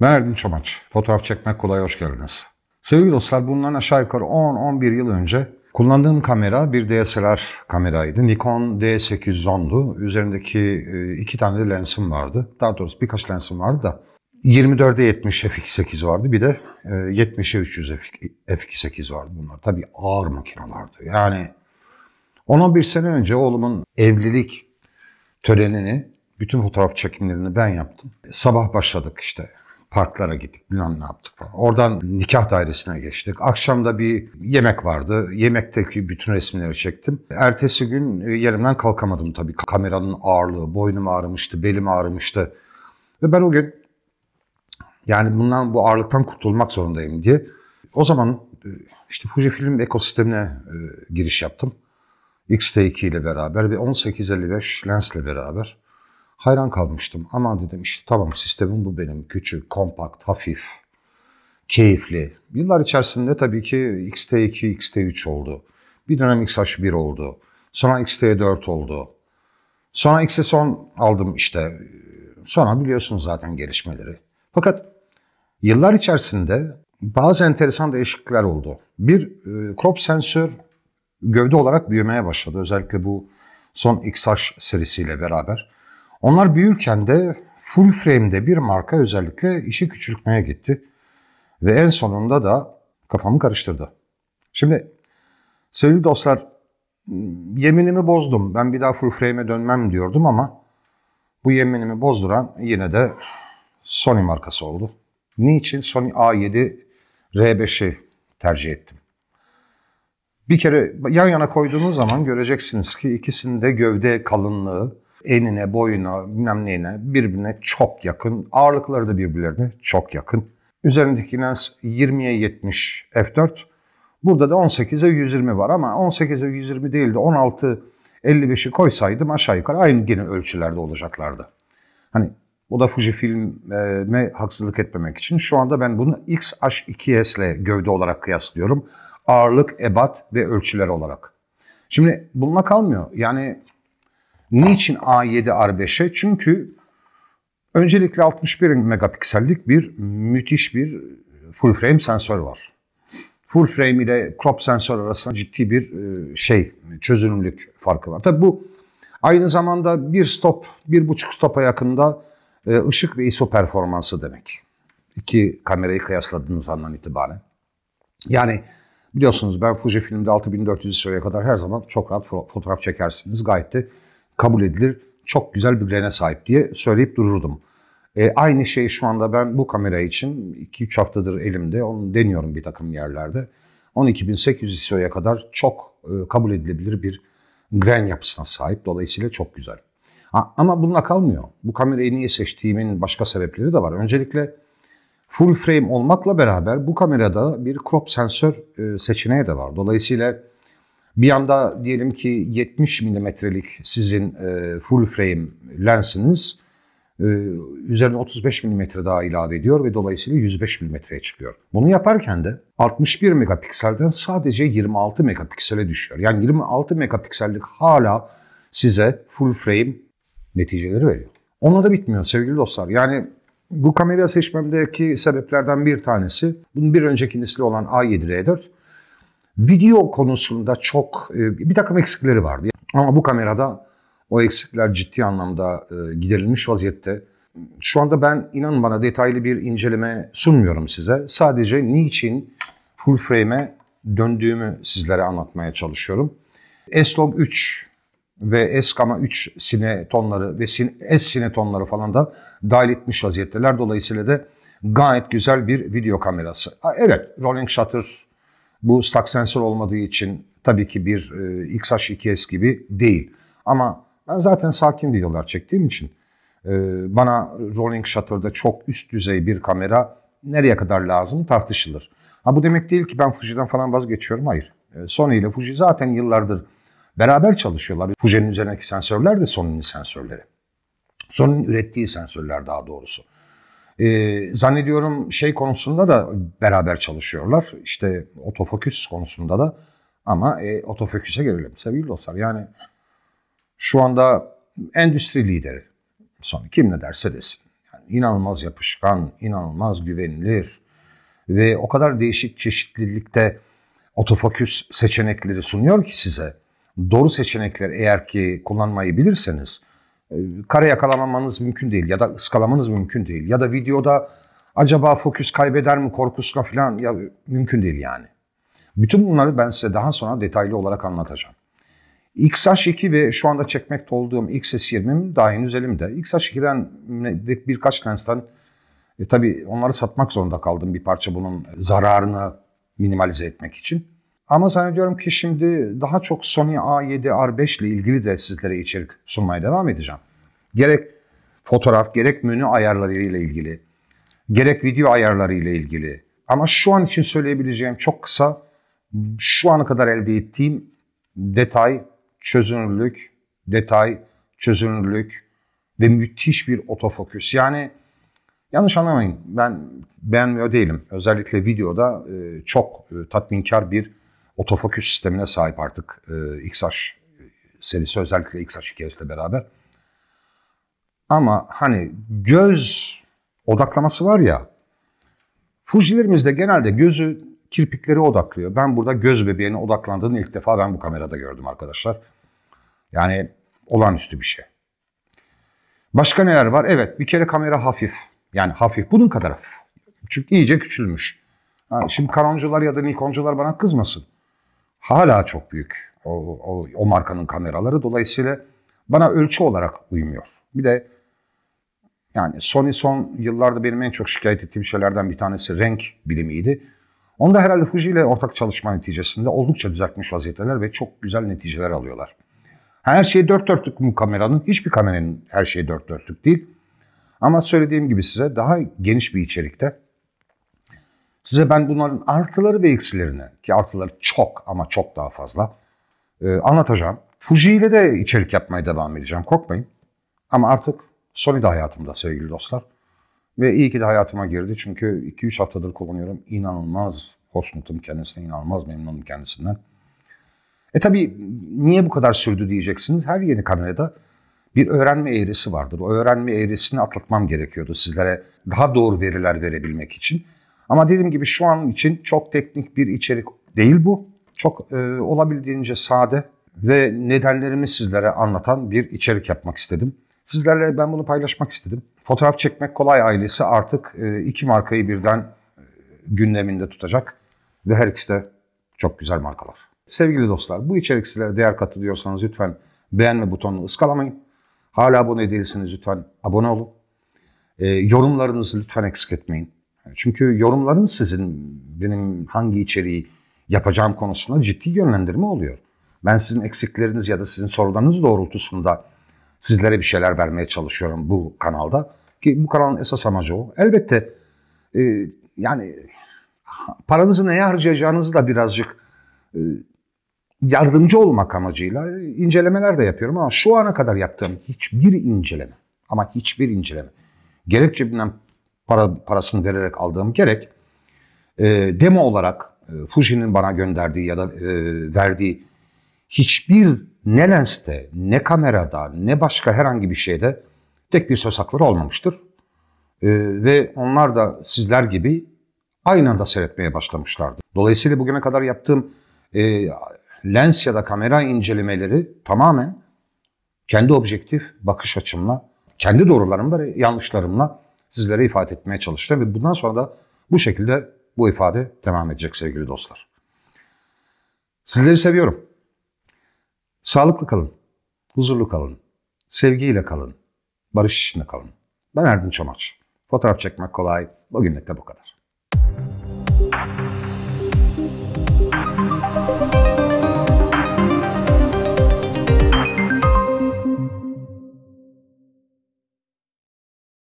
Ben Erdin Çomaç. Fotoğraf çekmek kolay hoş geldiniz. Sevgili dostlar bundan aşağı yukarı 10-11 yıl önce kullandığım kamera bir DSLR kameraydı. Nikon D810'du. Üzerindeki e, iki tane de lensim vardı. Daha doğrusu birkaç lensim vardı da 24'e 70 f2.8 vardı. Bir de 70'e 300 f2.8 vardı bunlar. Tabii ağır makinalardı. Yani 10-11 sene önce oğlumun evlilik törenini, bütün fotoğraf çekimlerini ben yaptım. Sabah başladık işte. Parklara gittik bilmem ne yaptık falan. Oradan nikah dairesine geçtik. Akşamda bir yemek vardı. Yemekteki bütün resimleri çektim. Ertesi gün e, yerimden kalkamadım tabii. Kameranın ağırlığı, boynum ağrımıştı, belim ağrımıştı. Ve ben o gün yani bundan bu ağırlıktan kurtulmak zorundayım diye o zaman e, işte Fuji Film ekosistemine e, giriş yaptım. X-T2 ile beraber ve 1855 lensle beraber Hayran kalmıştım. Aman dedim işte tamam sistemim bu benim. Küçük, kompakt, hafif, keyifli. Yıllar içerisinde tabii ki XT2, XT3 oldu. Bir dönem XH1 oldu. Sonra XT4 oldu. Sonra X'e 10 aldım işte. Sonra biliyorsunuz zaten gelişmeleri. Fakat yıllar içerisinde bazı enteresan değişiklikler oldu. Bir e, crop sensör gövde olarak büyümeye başladı. Özellikle bu son XH serisiyle beraber. Onlar büyürken de full frame'de bir marka özellikle işi küçültmeye gitti. Ve en sonunda da kafamı karıştırdı. Şimdi sevgili dostlar yeminimi bozdum. Ben bir daha full frame'e dönmem diyordum ama bu yeminimi bozduran yine de Sony markası oldu. Niçin Sony A7 R5'i tercih ettim? Bir kere yan yana koyduğunuz zaman göreceksiniz ki ikisinin de gövde kalınlığı enine, boyuna, bilmem neyine birbirine çok yakın. Ağırlıkları da birbirlerine çok yakın. Üzerindeki lens 20'ye 70 f4. Burada da 18'e 120 var ama 18'e 120 değil de 16 55'i koysaydım aşağı yukarı aynı gene ölçülerde olacaklardı. Hani bu da Fuji filme haksızlık etmemek için şu anda ben bunu XH2S ile gövde olarak kıyaslıyorum. Ağırlık, ebat ve ölçüler olarak. Şimdi bununla kalmıyor. Yani Niçin A7R5'e? Çünkü öncelikle 61 megapiksellik bir müthiş bir full frame sensör var. Full frame ile crop sensör arasında ciddi bir e, şey çözünürlük farkı var. Tabi bu aynı zamanda bir stop, bir buçuk stopa yakında e, ışık ve ISO performansı demek. İki kamerayı kıyasladığınız andan itibaren. Yani biliyorsunuz ben Fuji filmde 6400 liraya kadar her zaman çok rahat fotoğraf çekersiniz. Gayet de kabul edilir, çok güzel bir rene sahip diye söyleyip dururdum. E, aynı şeyi şu anda ben bu kamera için 2-3 haftadır elimde, onu deniyorum bir takım yerlerde. 12800 ISO'ya e kadar çok e, kabul edilebilir bir grain yapısına sahip. Dolayısıyla çok güzel. Ha, ama bununla kalmıyor. Bu kamerayı niye seçtiğimin başka sebepleri de var. Öncelikle full frame olmakla beraber bu kamerada bir crop sensör e, seçeneği de var. Dolayısıyla bir yanda diyelim ki 70 milimetrelik sizin e, full frame lensiniz e, üzerine 35 milimetre daha ilave ediyor ve dolayısıyla 105 milimetreye çıkıyor. Bunu yaparken de 61 megapikselden sadece 26 megapiksele düşüyor. Yani 26 megapiksellik hala size full frame neticeleri veriyor. Onunla da bitmiyor sevgili dostlar. Yani bu kamera seçmemdeki sebeplerden bir tanesi, bunun bir önceki nesli olan A7R4 Video konusunda çok e, bir takım eksikleri vardı. Ama bu kamerada o eksikler ciddi anlamda e, giderilmiş vaziyette. Şu anda ben inan bana detaylı bir inceleme sunmuyorum size. Sadece niçin full frame'e döndüğümü sizlere anlatmaya çalışıyorum. S-Log 3 ve S-Kama 3 sinetonları ve S sinetonları falan da dahil etmiş vaziyetteler. Dolayısıyla da gayet güzel bir video kamerası. Evet, rolling shutter bu stack sensör olmadığı için tabii ki bir e, XH2S gibi değil. Ama ben zaten sakin videolar çektiğim için e, bana rolling shutter'da çok üst düzey bir kamera nereye kadar lazım tartışılır. Ha bu demek değil ki ben Fuji'den falan vazgeçiyorum. Hayır. E, Sony ile Fuji zaten yıllardır beraber çalışıyorlar. Fuji'nin üzerindeki sensörler de Sony'nin sensörleri. Sony'nin ürettiği sensörler daha doğrusu. E, zannediyorum şey konusunda da beraber çalışıyorlar. İşte otofoküs konusunda da ama e, otofoküse gelelim sevgili dostlar. Yani şu anda endüstri lideri son kim ne derse desin. Yani inanılmaz yapışkan, inanılmaz güvenilir ve o kadar değişik çeşitlilikte otofoküs seçenekleri sunuyor ki size. Doğru seçenekler eğer ki kullanmayı bilirseniz ee, kare yakalamamanız mümkün değil ya da ıskalamanız mümkün değil. Ya da videoda acaba fokus kaybeder mi korkusuna falan ya mümkün değil yani. Bütün bunları ben size daha sonra detaylı olarak anlatacağım. XH2 ve şu anda çekmekte olduğum XS20'm daha henüz elimde. XH2'den ve birkaç lensten e, tabii onları satmak zorunda kaldım bir parça bunun zararını minimalize etmek için. Ama zannediyorum ki şimdi daha çok Sony A7 R5 ile ilgili de sizlere içerik sunmaya devam edeceğim. Gerek fotoğraf, gerek menü ayarları ile ilgili, gerek video ayarları ile ilgili. Ama şu an için söyleyebileceğim çok kısa, şu ana kadar elde ettiğim detay, çözünürlük, detay, çözünürlük ve müthiş bir otofokus. Yani yanlış anlamayın ben beğenmiyor değilim. Özellikle videoda e, çok e, tatminkar bir otofokus sistemine sahip artık e, XH serisi özellikle XH ile beraber. Ama hani göz odaklaması var ya Fujilerimizde genelde gözü kirpikleri odaklıyor. Ben burada göz bebeğine odaklandığını ilk defa ben bu kamerada gördüm arkadaşlar. Yani olağanüstü bir şey. Başka neler var? Evet bir kere kamera hafif. Yani hafif bunun kadar hafif. Çünkü iyice küçülmüş. Ha, şimdi Canoncular ya da Nikoncular bana kızmasın hala çok büyük o, o, o markanın kameraları. Dolayısıyla bana ölçü olarak uymuyor. Bir de yani Sony son yıllarda benim en çok şikayet ettiğim şeylerden bir tanesi renk bilimiydi. Onu da herhalde Fuji ile ortak çalışma neticesinde oldukça düzeltmiş vaziyetteler ve çok güzel neticeler alıyorlar. Her şey dört dörtlük mü kameranın? Hiçbir kameranın her şeyi dört dörtlük değil. Ama söylediğim gibi size daha geniş bir içerikte Size ben bunların artıları ve eksilerini ki artıları çok ama çok daha fazla e, anlatacağım. Fuji ile de içerik yapmaya devam edeceğim korkmayın. Ama artık Sony de hayatımda sevgili dostlar. Ve iyi ki de hayatıma girdi çünkü 2-3 haftadır kullanıyorum. İnanılmaz hoşnutum kendisine, inanılmaz memnunum kendisinden. E tabi niye bu kadar sürdü diyeceksiniz. Her yeni kamerada bir öğrenme eğrisi vardır. O öğrenme eğrisini atlatmam gerekiyordu sizlere daha doğru veriler verebilmek için. Ama dediğim gibi şu an için çok teknik bir içerik değil bu. Çok e, olabildiğince sade ve nedenlerimi sizlere anlatan bir içerik yapmak istedim. Sizlerle ben bunu paylaşmak istedim. Fotoğraf çekmek kolay ailesi artık e, iki markayı birden e, gündeminde tutacak ve her ikisi de çok güzel markalar. Sevgili dostlar bu içerik sizlere değer katılıyorsanız lütfen beğenme butonunu ıskalamayın. Hala abone değilsiniz lütfen abone olun. E, yorumlarınızı lütfen eksik etmeyin. Çünkü yorumların sizin benim hangi içeriği yapacağım konusunda ciddi yönlendirme oluyor. Ben sizin eksikleriniz ya da sizin sorularınız doğrultusunda sizlere bir şeyler vermeye çalışıyorum bu kanalda. Ki bu kanalın esas amacı o. Elbette e, yani paranızı neye harcayacağınızı da birazcık e, yardımcı olmak amacıyla incelemeler de yapıyorum ama şu ana kadar yaptığım hiçbir inceleme ama hiçbir inceleme gerek cebimden para, parasını vererek aldığım gerek e, demo olarak e, Fuji'nin bana gönderdiği ya da e, verdiği hiçbir ne lenste, ne kamerada, ne başka herhangi bir şeyde tek bir söz hakları olmamıştır. E, ve onlar da sizler gibi aynı anda seyretmeye başlamışlardı. Dolayısıyla bugüne kadar yaptığım e, lens ya da kamera incelemeleri tamamen kendi objektif bakış açımla, kendi doğrularımla ve yanlışlarımla sizlere ifade etmeye çalıştım ve bundan sonra da bu şekilde bu ifade devam edecek sevgili dostlar. Sizleri seviyorum. Sağlıklı kalın, huzurlu kalın, sevgiyle kalın, barış içinde kalın. Ben Erdin Çamaç. Fotoğraf çekmek kolay, bugünlük de bu kadar.